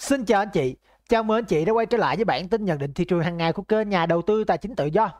Xin chào anh chị, chào mừng anh chị đã quay trở lại với bản tin nhận định thị trường hàng ngày của kênh nhà đầu tư tài chính tự do.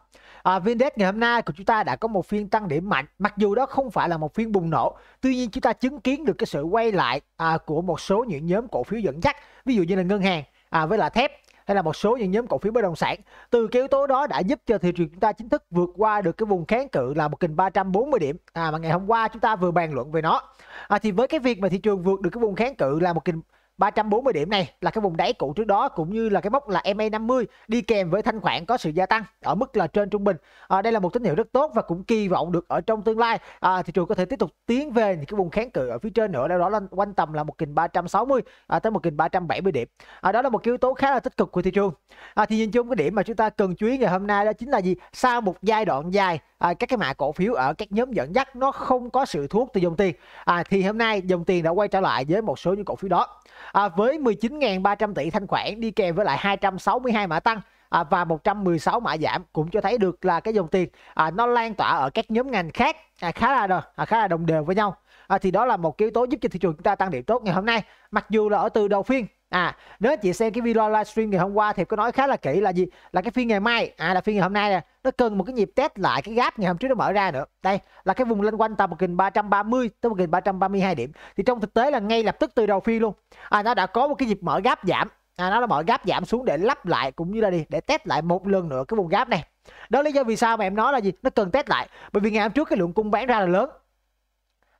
À, VNDAX ngày hôm nay của chúng ta đã có một phiên tăng điểm mạnh, mặc dù đó không phải là một phiên bùng nổ, tuy nhiên chúng ta chứng kiến được cái sự quay lại à, của một số những nhóm cổ phiếu dẫn dắt, ví dụ như là ngân hàng à, với là thép hay là một số những nhóm cổ phiếu bất động sản. Từ cái yếu tố đó đã giúp cho thị trường chúng ta chính thức vượt qua được cái vùng kháng cự là một kình 340 điểm à, mà ngày hôm qua chúng ta vừa bàn luận về nó. À, thì với cái việc mà thị trường vượt được cái vùng kháng cự là một kình 340 điểm này là cái vùng đáy cũ trước đó cũng như là cái mốc là MA50 đi kèm với thanh khoản có sự gia tăng ở mức là trên trung bình. À, đây là một tín hiệu rất tốt và cũng kỳ vọng được ở trong tương lai à, thị trường có thể tiếp tục tiến về những cái vùng kháng cự ở phía trên nữa đó là quanh tầm là 1360 à, tới 1370 điểm. À, đó là một yếu tố khá là tích cực của thị trường. À, thì nhìn chung cái điểm mà chúng ta cần chú ý ngày hôm nay đó chính là gì? Sau một giai đoạn dài à, các cái mã cổ phiếu ở các nhóm dẫn dắt nó không có sự thuốc từ dòng tiền à, thì hôm nay dòng tiền đã quay trở lại với một số những cổ phiếu đó à, với 19.300 tỷ thanh khoản đi kèm với lại 262 mã tăng à, và 116 mã giảm cũng cho thấy được là cái dòng tiền à, nó lan tỏa ở các nhóm ngành khác à, khá là à, khá là đồng đều với nhau à, thì đó là một yếu tố giúp cho thị trường chúng ta tăng điểm tốt ngày hôm nay mặc dù là ở từ đầu phiên à nếu chị xem cái video livestream ngày hôm qua thì có nói khá là kỹ là gì là cái phiên ngày mai à là phiên ngày hôm nay nè nó cần một cái nhịp test lại cái gap ngày hôm trước nó mở ra nữa đây là cái vùng lên quanh tầm một nghìn ba ba trăm mươi tới một nghìn ba ba trăm mươi hai điểm thì trong thực tế là ngay lập tức từ đầu phiên luôn à nó đã có một cái nhịp mở gap giảm à, nó là mở gáp giảm xuống để lắp lại cũng như là đi để test lại một lần nữa cái vùng gáp này đó lý do vì sao mà em nói là gì nó cần test lại bởi vì ngày hôm trước cái lượng cung bán ra là lớn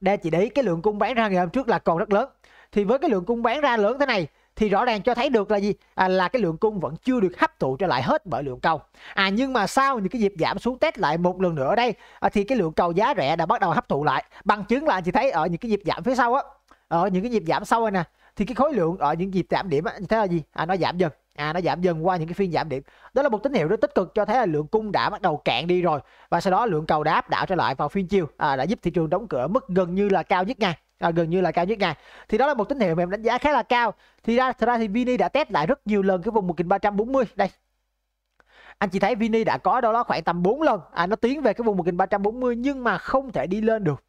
đây chị để ý cái lượng cung bán ra ngày hôm trước là còn rất lớn thì với cái lượng cung bán ra lớn thế này thì rõ ràng cho thấy được là gì à, là cái lượng cung vẫn chưa được hấp thụ trở lại hết bởi lượng cầu à nhưng mà sau những cái dịp giảm xuống test lại một lần nữa ở đây à, thì cái lượng cầu giá rẻ đã bắt đầu hấp thụ lại bằng chứng là anh chị thấy ở những cái dịp giảm phía sau á ở những cái dịp giảm sau này nè thì cái khối lượng ở những dịp giảm điểm á, thế là gì à nó giảm dần à nó giảm dần qua những cái phiên giảm điểm đó là một tín hiệu rất tích cực cho thấy là lượng cung đã bắt đầu cạn đi rồi và sau đó lượng cầu đáp đảo trở lại vào phiên chiều à, đã giúp thị trường đóng cửa mức gần như là cao nhất ngày à, gần như là cao nhất ngày thì đó là một tín hiệu mà em đánh giá khá là cao thì ra thật ra thì Vini đã test lại rất nhiều lần cái vùng 1340 đây anh chị thấy Vini đã có đâu đó khoảng tầm 4 lần à, nó tiến về cái vùng 1340 nhưng mà không thể đi lên được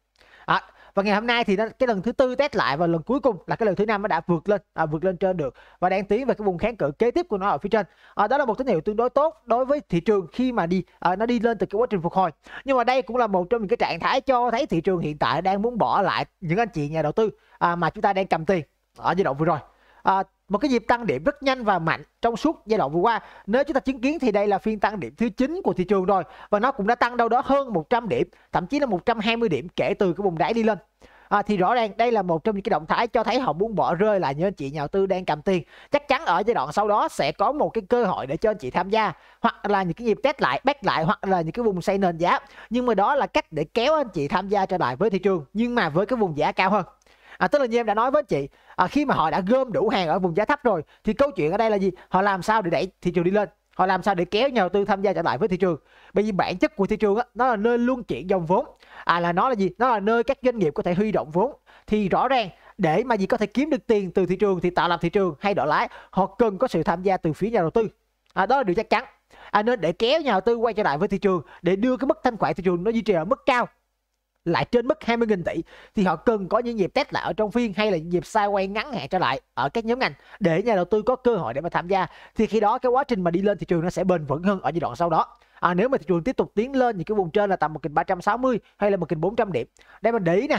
à, và ngày hôm nay thì nó cái lần thứ tư test lại và lần cuối cùng là cái lần thứ năm nó đã vượt lên à, vượt lên trên được và đang tiến về cái vùng kháng cự kế tiếp của nó ở phía trên à, đó là một tín hiệu tương đối tốt đối với thị trường khi mà đi à, nó đi lên từ cái quá trình phục hồi nhưng mà đây cũng là một trong những cái trạng thái cho thấy thị trường hiện tại đang muốn bỏ lại những anh chị nhà đầu tư à, mà chúng ta đang cầm tiền ở giai đoạn vừa rồi à, một cái nhịp tăng điểm rất nhanh và mạnh trong suốt giai đoạn vừa qua. Nếu chúng ta chứng kiến thì đây là phiên tăng điểm thứ 9 của thị trường rồi và nó cũng đã tăng đâu đó hơn 100 điểm, thậm chí là 120 điểm kể từ cái vùng đáy đi lên. À, thì rõ ràng đây là một trong những cái động thái cho thấy họ muốn bỏ rơi lại những anh chị nhà đầu tư đang cầm tiền chắc chắn ở giai đoạn sau đó sẽ có một cái cơ hội để cho anh chị tham gia hoặc là những cái nhịp test lại back lại hoặc là những cái vùng xây nền giá nhưng mà đó là cách để kéo anh chị tham gia trở lại với thị trường nhưng mà với cái vùng giá cao hơn à, tức là như em đã nói với chị à, khi mà họ đã gom đủ hàng ở vùng giá thấp rồi thì câu chuyện ở đây là gì họ làm sao để đẩy thị trường đi lên họ làm sao để kéo nhà đầu tư tham gia trở lại với thị trường bởi vì bản chất của thị trường đó, nó là nơi luân chuyển dòng vốn à là nó là gì nó là nơi các doanh nghiệp có thể huy động vốn thì rõ ràng để mà gì có thể kiếm được tiền từ thị trường thì tạo lập thị trường hay đổi lãi họ cần có sự tham gia từ phía nhà đầu tư à, đó là điều chắc chắn à, nên để kéo nhà đầu tư quay trở lại với thị trường để đưa cái mức thanh khoản thị trường nó duy trì ở mức cao lại trên mức 20.000 tỷ thì họ cần có những nhịp test lại ở trong phiên hay là những nhịp sideways ngắn hạn trở lại ở các nhóm ngành để nhà đầu tư có cơ hội để mà tham gia thì khi đó cái quá trình mà đi lên thị trường nó sẽ bền vững hơn ở giai đoạn sau đó à, nếu mà thị trường tiếp tục tiến lên những cái vùng trên là tầm 1360 hay là 1400 điểm đây mình để ý nè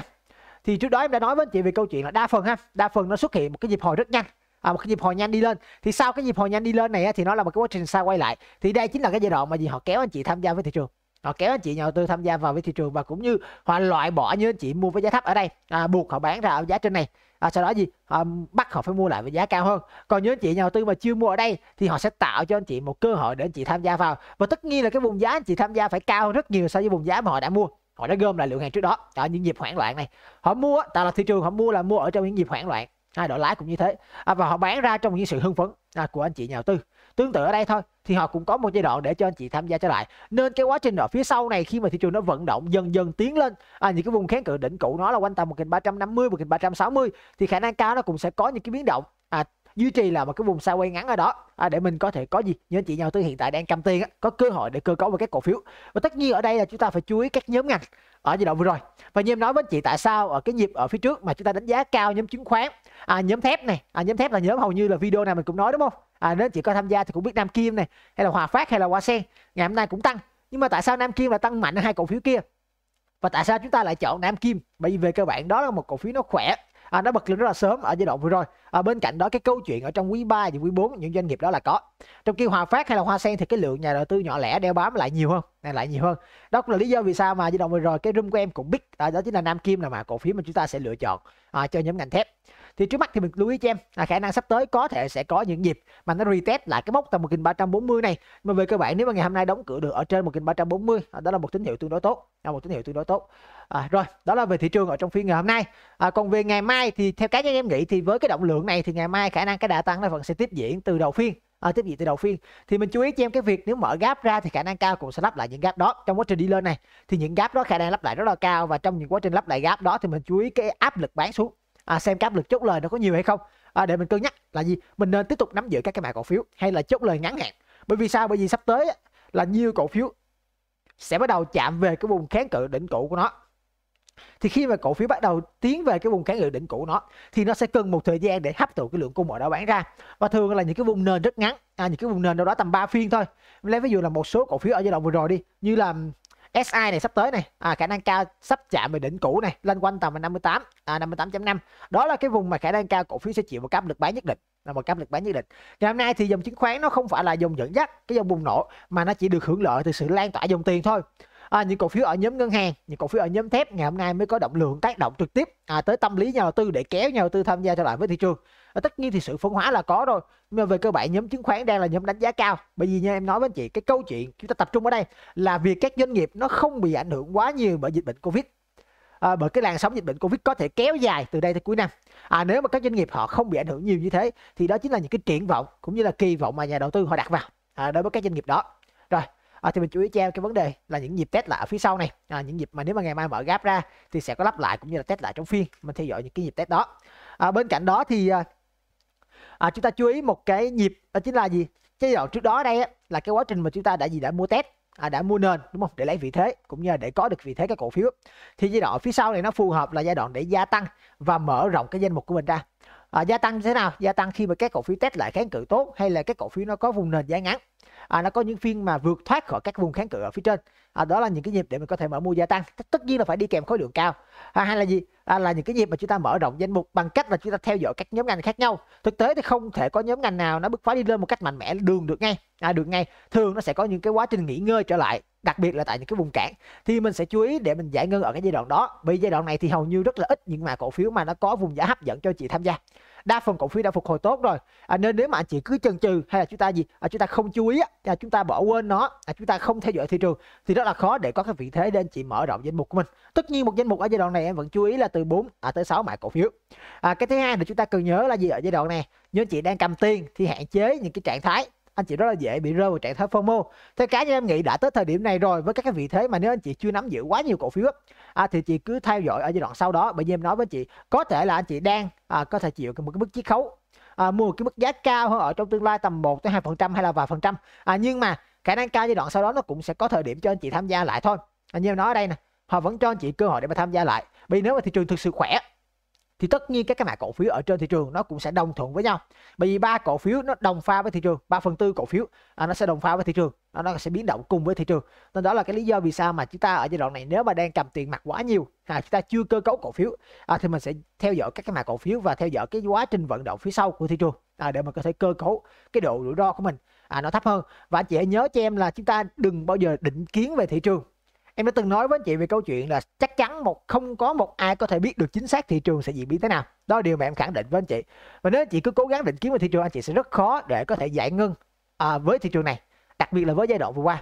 thì trước đó em đã nói với anh chị về câu chuyện là đa phần ha đa phần nó xuất hiện một cái nhịp hồi rất nhanh à, một cái nhịp hồi nhanh đi lên thì sau cái nhịp hồi nhanh đi lên này thì nó là một cái quá trình sao quay lại thì đây chính là cái giai đoạn mà gì họ kéo anh chị tham gia với thị trường họ kéo anh chị nhà đầu tư tham gia vào với thị trường và cũng như họ loại bỏ như anh chị mua với giá thấp ở đây à, buộc họ bán ra ở giá trên này à, sau đó gì à, bắt họ phải mua lại với giá cao hơn còn như anh chị nhà đầu tư mà chưa mua ở đây thì họ sẽ tạo cho anh chị một cơ hội để anh chị tham gia vào và tất nhiên là cái vùng giá anh chị tham gia phải cao hơn rất nhiều so với vùng giá mà họ đã mua họ đã gom lại lượng hàng trước đó ở những dịp hoảng loạn này họ mua tạo là thị trường họ mua là mua ở trong những dịp hoảng loạn hai đội lái cũng như thế à, và họ bán ra trong những sự hưng phấn à, của anh chị nhà đầu tư tương tự ở đây thôi thì họ cũng có một giai đoạn để cho anh chị tham gia trở lại nên cái quá trình ở phía sau này khi mà thị trường nó vận động dần dần tiến lên à, những cái vùng kháng cự đỉnh cũ nó là quanh tầm một một nghìn nghìn ba ba trăm trăm năm mươi sáu mươi thì khả năng cao nó cũng sẽ có những cái biến động à, duy trì là một cái vùng sao quay ngắn ở đó à, để mình có thể có gì như anh chị nhau tư hiện tại đang cầm tiền á, có cơ hội để cơ cấu vào các cổ phiếu và tất nhiên ở đây là chúng ta phải chú ý các nhóm ngành ở giai đoạn vừa rồi và như em nói với chị tại sao ở cái nhịp ở phía trước mà chúng ta đánh giá cao nhóm chứng khoán à, nhóm thép này à, nhóm thép là nhóm hầu như là video nào mình cũng nói đúng không à, nếu chị có tham gia thì cũng biết Nam Kim này hay là Hòa Phát hay là Hoa Sen ngày hôm nay cũng tăng nhưng mà tại sao Nam Kim lại tăng mạnh hai cổ phiếu kia và tại sao chúng ta lại chọn Nam Kim bởi vì về cơ bản đó là một cổ phiếu nó khỏe à, nó bật lên rất là sớm ở giai đoạn vừa rồi à, bên cạnh đó cái câu chuyện ở trong quý 3 và quý 4 những doanh nghiệp đó là có trong khi hòa phát hay là hoa sen thì cái lượng nhà đầu tư nhỏ lẻ đeo bám lại nhiều hơn này lại nhiều hơn đó cũng là lý do vì sao mà giai đoạn vừa rồi cái room của em cũng biết à, đó chính là nam kim là mà cổ phiếu mà chúng ta sẽ lựa chọn à, cho nhóm ngành thép thì trước mắt thì mình lưu ý cho em là khả năng sắp tới có thể sẽ có những dịp mà nó retest lại cái mốc tầm 1340 này mà về cơ bản nếu mà ngày hôm nay đóng cửa được ở trên 1340 à, đó là một tín hiệu tương đối tốt là một tín hiệu tương đối tốt à, rồi đó là về thị trường ở trong phiên ngày hôm nay à, còn về ngày mai thì theo cá nhân em nghĩ thì với cái động lượng này thì ngày mai khả năng cái đà tăng nó vẫn sẽ tiếp diễn từ đầu phiên à, tiếp diễn từ đầu phiên thì mình chú ý cho em cái việc nếu mở gap ra thì khả năng cao cũng sẽ lắp lại những gap đó trong quá trình đi lên này thì những gap đó khả năng lắp lại rất là cao và trong những quá trình lắp lại gap đó thì mình chú ý cái áp lực bán xuống à, xem cái áp lực chốt lời nó có nhiều hay không à, để mình cân nhắc là gì mình nên tiếp tục nắm giữ các cái mã cổ phiếu hay là chốt lời ngắn hạn bởi vì sao bởi vì sắp tới là nhiều cổ phiếu sẽ bắt đầu chạm về cái vùng kháng cự đỉnh cũ của nó thì khi mà cổ phiếu bắt đầu tiến về cái vùng kháng cự đỉnh cũ nó thì nó sẽ cần một thời gian để hấp thụ cái lượng cung ở đó bán ra và thường là những cái vùng nền rất ngắn à, những cái vùng nền đâu đó tầm 3 phiên thôi lấy ví dụ là một số cổ phiếu ở giai đoạn vừa rồi đi như là SI này sắp tới này à, khả năng cao sắp chạm về đỉnh cũ này lên quanh tầm 58 à, 58.5 đó là cái vùng mà khả năng cao cổ phiếu sẽ chịu một áp lực bán nhất định là một áp lực bán nhất định ngày hôm nay thì dòng chứng khoán nó không phải là dòng dẫn dắt cái dòng bùng nổ mà nó chỉ được hưởng lợi từ sự lan tỏa dòng tiền thôi à, những cổ phiếu ở nhóm ngân hàng những cổ phiếu ở nhóm thép ngày hôm nay mới có động lượng tác động trực tiếp à, tới tâm lý nhà đầu tư để kéo nhà đầu tư tham gia trở lại với thị trường à, tất nhiên thì sự phân hóa là có rồi nhưng mà về cơ bản nhóm chứng khoán đang là nhóm đánh giá cao bởi vì như em nói với anh chị cái câu chuyện chúng ta tập trung ở đây là việc các doanh nghiệp nó không bị ảnh hưởng quá nhiều bởi dịch bệnh covid à, bởi cái làn sóng dịch bệnh covid có thể kéo dài từ đây tới cuối năm à, nếu mà các doanh nghiệp họ không bị ảnh hưởng nhiều như thế thì đó chính là những cái triển vọng cũng như là kỳ vọng mà nhà đầu tư họ đặt vào à, đối với các doanh nghiệp đó à, thì mình chú ý cho em cái vấn đề là những nhịp test lại ở phía sau này à, những nhịp mà nếu mà ngày mai mở gap ra thì sẽ có lắp lại cũng như là test lại trong phiên mình theo dõi những cái nhịp test đó à, bên cạnh đó thì à, chúng ta chú ý một cái nhịp đó chính là gì cái đoạn trước đó đây là cái quá trình mà chúng ta đã gì đã mua test à, đã mua nền đúng không để lấy vị thế cũng như là để có được vị thế các cổ phiếu thì giai đoạn phía sau này nó phù hợp là giai đoạn để gia tăng và mở rộng cái danh mục của mình ra à, gia tăng thế nào gia tăng khi mà các cổ phiếu test lại kháng cự tốt hay là các cổ phiếu nó có vùng nền giá ngắn à, nó có những phiên mà vượt thoát khỏi các vùng kháng cự ở phía trên à, đó là những cái nhịp để mình có thể mở mua gia tăng tất nhiên là phải đi kèm khối lượng cao à, hay là gì à, là những cái nhịp mà chúng ta mở rộng danh mục bằng cách là chúng ta theo dõi các nhóm ngành khác nhau thực tế thì không thể có nhóm ngành nào nó bứt phá đi lên một cách mạnh mẽ đường được ngay à, được ngay thường nó sẽ có những cái quá trình nghỉ ngơi trở lại đặc biệt là tại những cái vùng cản thì mình sẽ chú ý để mình giải ngân ở cái giai đoạn đó vì giai đoạn này thì hầu như rất là ít những mà cổ phiếu mà nó có vùng giá hấp dẫn cho chị tham gia đa phần cổ phiếu đã phục hồi tốt rồi à, nên nếu mà anh chị cứ chần chừ hay là chúng ta gì à, chúng ta không chú ý à, chúng ta bỏ quên nó à, chúng ta không theo dõi thị trường thì rất là khó để có cái vị thế để anh chị mở rộng danh mục của mình tất nhiên một danh mục ở giai đoạn này em vẫn chú ý là từ 4 à, tới 6 mã cổ phiếu à, cái thứ hai là chúng ta cần nhớ là gì ở giai đoạn này nếu chị đang cầm tiền thì hạn chế những cái trạng thái anh chị rất là dễ bị rơi vào trạng thái FOMO. Theo cá nhân em nghĩ đã tới thời điểm này rồi với các cái vị thế mà nếu anh chị chưa nắm giữ quá nhiều cổ phiếu à, thì chị cứ theo dõi ở giai đoạn sau đó. Bởi vì em nói với chị có thể là anh chị đang à, có thể chịu một cái mức chiết khấu à, mua cái mức giá cao hơn ở trong tương lai tầm 1 tới hai phần trăm hay là vài phần trăm. À, nhưng mà khả năng cao giai đoạn sau đó nó cũng sẽ có thời điểm cho anh chị tham gia lại thôi. À, em nói ở đây nè họ vẫn cho anh chị cơ hội để mà tham gia lại. Vì nếu mà thị trường thực sự khỏe thì tất nhiên các cái mã cổ phiếu ở trên thị trường nó cũng sẽ đồng thuận với nhau bởi vì ba cổ phiếu nó đồng pha với thị trường 3 phần tư cổ phiếu à, nó sẽ đồng pha với thị trường à, nó sẽ biến động cùng với thị trường nên đó là cái lý do vì sao mà chúng ta ở giai đoạn này nếu mà đang cầm tiền mặt quá nhiều à, chúng ta chưa cơ cấu cổ phiếu à, thì mình sẽ theo dõi các cái mã cổ phiếu và theo dõi cái quá trình vận động phía sau của thị trường à, để mình có thể cơ cấu cái độ rủi ro của mình à, nó thấp hơn và anh chị hãy nhớ cho em là chúng ta đừng bao giờ định kiến về thị trường em đã từng nói với anh chị về câu chuyện là chắc chắn một không có một ai có thể biết được chính xác thị trường sẽ diễn biến thế nào đó là điều mà em khẳng định với anh chị và nếu anh chị cứ cố gắng định kiếm về thị trường anh chị sẽ rất khó để có thể giải ngân à, với thị trường này đặc biệt là với giai đoạn vừa qua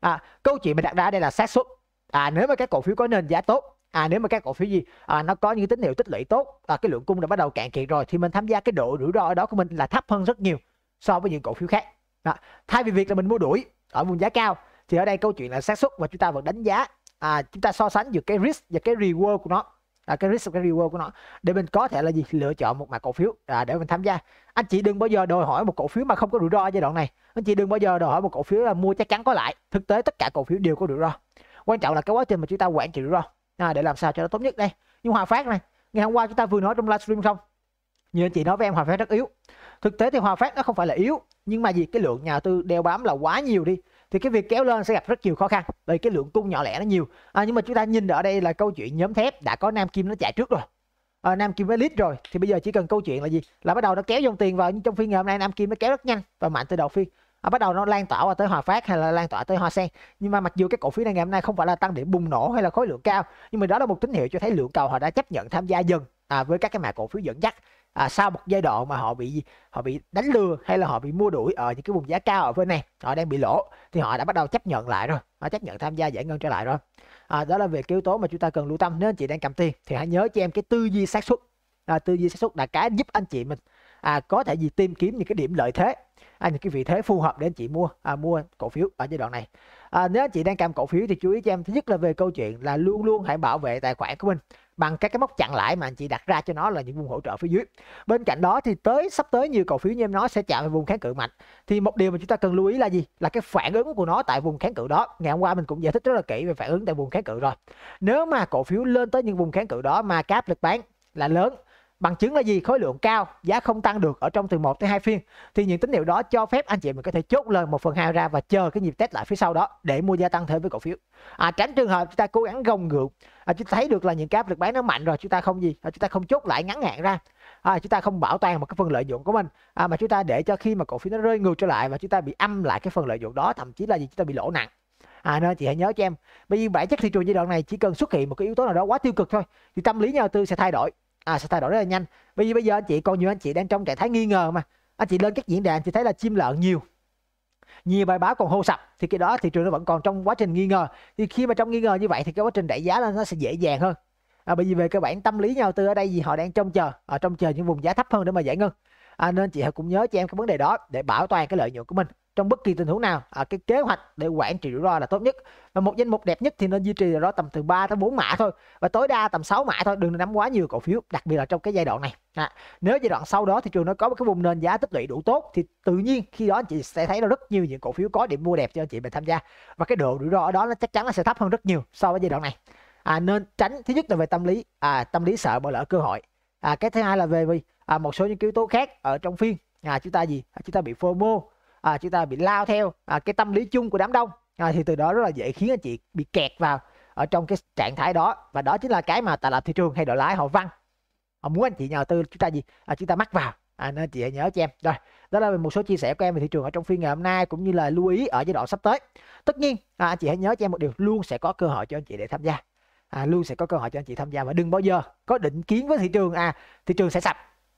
à, câu chuyện mình đặt ra đây là xác suất à, nếu mà các cổ phiếu có nền giá tốt à nếu mà các cổ phiếu gì à, nó có những tín hiệu tích lũy tốt à, cái lượng cung đã bắt đầu cạn kiệt rồi thì mình tham gia cái độ rủi ro ở đó của mình là thấp hơn rất nhiều so với những cổ phiếu khác à, thay vì việc là mình mua đuổi ở vùng giá cao thì ở đây câu chuyện là xác suất và chúng ta vẫn đánh giá à, chúng ta so sánh giữa cái risk và cái reward của nó à, cái risk và cái reward của nó để mình có thể là gì lựa chọn một mã cổ phiếu à, để mình tham gia anh chị đừng bao giờ đòi hỏi một cổ phiếu mà không có rủi ro giai đoạn này anh chị đừng bao giờ đòi hỏi một cổ phiếu là mua chắc chắn có lại thực tế tất cả cổ phiếu đều có rủi ro quan trọng là cái quá trình mà chúng ta quản trị rủi ro à, để làm sao cho nó tốt nhất đây nhưng Hòa Phát này ngày hôm qua chúng ta vừa nói trong livestream xong như anh chị nói với em Hòa Phát rất yếu thực tế thì Hòa Phát nó không phải là yếu nhưng mà gì cái lượng nhà tư đeo bám là quá nhiều đi thì cái việc kéo lên sẽ gặp rất nhiều khó khăn bởi cái lượng cung nhỏ lẻ nó nhiều à, nhưng mà chúng ta nhìn ở đây là câu chuyện nhóm thép đã có nam kim nó chạy trước rồi à, nam kim với lít rồi thì bây giờ chỉ cần câu chuyện là gì là bắt đầu nó kéo dòng tiền vào nhưng trong phiên ngày hôm nay nam kim nó kéo rất nhanh và mạnh từ đầu phiên à, bắt đầu nó lan tỏa qua tới hòa phát hay là lan tỏa tới hoa sen nhưng mà mặc dù cái cổ phiếu này ngày hôm nay không phải là tăng điểm bùng nổ hay là khối lượng cao nhưng mà đó là một tín hiệu cho thấy lượng cầu họ đã chấp nhận tham gia dần à, với các cái mã cổ phiếu dẫn dắt à, sau một giai đoạn mà họ bị họ bị đánh lừa hay là họ bị mua đuổi ở những cái vùng giá cao ở bên này họ đang bị lỗ thì họ đã bắt đầu chấp nhận lại rồi họ chấp nhận tham gia giải ngân trở lại rồi à, đó là về yếu tố mà chúng ta cần lưu tâm nếu anh chị đang cầm tiền thì hãy nhớ cho em cái tư duy xác suất à, tư duy xác suất là cái giúp anh chị mình à, có thể gì tìm kiếm những cái điểm lợi thế à, những cái vị thế phù hợp để anh chị mua à, mua cổ phiếu ở giai đoạn này à, nếu anh chị đang cầm cổ phiếu thì chú ý cho em thứ nhất là về câu chuyện là luôn luôn hãy bảo vệ tài khoản của mình bằng các cái mốc chặn lãi mà anh chị đặt ra cho nó là những vùng hỗ trợ phía dưới. Bên cạnh đó thì tới sắp tới nhiều cổ phiếu như em nói sẽ chạm vào vùng kháng cự mạnh. Thì một điều mà chúng ta cần lưu ý là gì? Là cái phản ứng của nó tại vùng kháng cự đó. Ngày hôm qua mình cũng giải thích rất là kỹ về phản ứng tại vùng kháng cự rồi. Nếu mà cổ phiếu lên tới những vùng kháng cự đó mà cáp lực bán là lớn Bằng chứng là gì? Khối lượng cao, giá không tăng được ở trong từ 1 tới 2 phiên. Thì những tín hiệu đó cho phép anh chị mình có thể chốt lời 1 phần 2 ra và chờ cái nhịp test lại phía sau đó để mua gia tăng thêm với cổ phiếu. À, tránh trường hợp chúng ta cố gắng gồng gượng. À, chúng ta thấy được là những cái áp lực bán nó mạnh rồi chúng ta không gì, à, chúng ta không chốt lại ngắn hạn ra. À, chúng ta không bảo toàn một cái phần lợi nhuận của mình à, mà chúng ta để cho khi mà cổ phiếu nó rơi ngược trở lại và chúng ta bị âm lại cái phần lợi nhuận đó thậm chí là gì chúng ta bị lỗ nặng à, nên chị hãy nhớ cho em bởi vì bản chất thị trường giai đoạn này chỉ cần xuất hiện một cái yếu tố nào đó quá tiêu cực thôi thì tâm lý nhà đầu tư sẽ thay đổi à, sẽ thay đổi rất là nhanh bởi vì bây giờ anh chị còn nhiều anh chị đang trong trạng thái nghi ngờ mà anh chị lên các diễn đàn thì thấy là chim lợn nhiều nhiều bài báo còn hô sập thì cái đó thị trường nó vẫn còn trong quá trình nghi ngờ thì khi mà trong nghi ngờ như vậy thì cái quá trình đẩy giá lên nó sẽ dễ dàng hơn à, bởi vì về cơ bản tâm lý nhà đầu tư ở đây gì họ đang trông chờ ở à, trong chờ những vùng giá thấp hơn để mà giải ngân à, nên chị cũng nhớ cho em cái vấn đề đó để bảo toàn cái lợi nhuận của mình trong bất kỳ tình huống nào à, cái kế hoạch để quản trị rủi ro là tốt nhất và một danh mục đẹp nhất thì nên duy trì rủi ro tầm từ 3 tới 4 mã thôi và tối đa tầm 6 mã thôi đừng nắm quá nhiều cổ phiếu đặc biệt là trong cái giai đoạn này à, nếu giai đoạn sau đó thị trường nó có một cái vùng nền giá tích lũy đủ tốt thì tự nhiên khi đó anh chị sẽ thấy nó rất nhiều những cổ phiếu có điểm mua đẹp cho anh chị mình tham gia và cái độ rủi ro ở đó nó chắc chắn nó sẽ thấp hơn rất nhiều so với giai đoạn này à, nên tránh thứ nhất là về tâm lý à, tâm lý sợ bỏ lỡ cơ hội à, cái thứ hai là về à, một số những yếu tố khác ở trong phiên à, chúng ta gì à, chúng ta bị fomo à, chúng ta bị lao theo à, cái tâm lý chung của đám đông à, thì từ đó rất là dễ khiến anh chị bị kẹt vào ở trong cái trạng thái đó và đó chính là cái mà tài lập thị trường hay đội lái họ văn họ muốn anh chị nhà đầu tư chúng ta gì à, chúng ta mắc vào à, nên chị hãy nhớ cho em rồi đó là một số chia sẻ của em về thị trường ở trong phiên ngày hôm nay cũng như là lưu ý ở giai đoạn sắp tới tất nhiên à, anh chị hãy nhớ cho em một điều luôn sẽ có cơ hội cho anh chị để tham gia à, luôn sẽ có cơ hội cho anh chị tham gia và đừng bao giờ có định kiến với thị trường à thị trường sẽ sập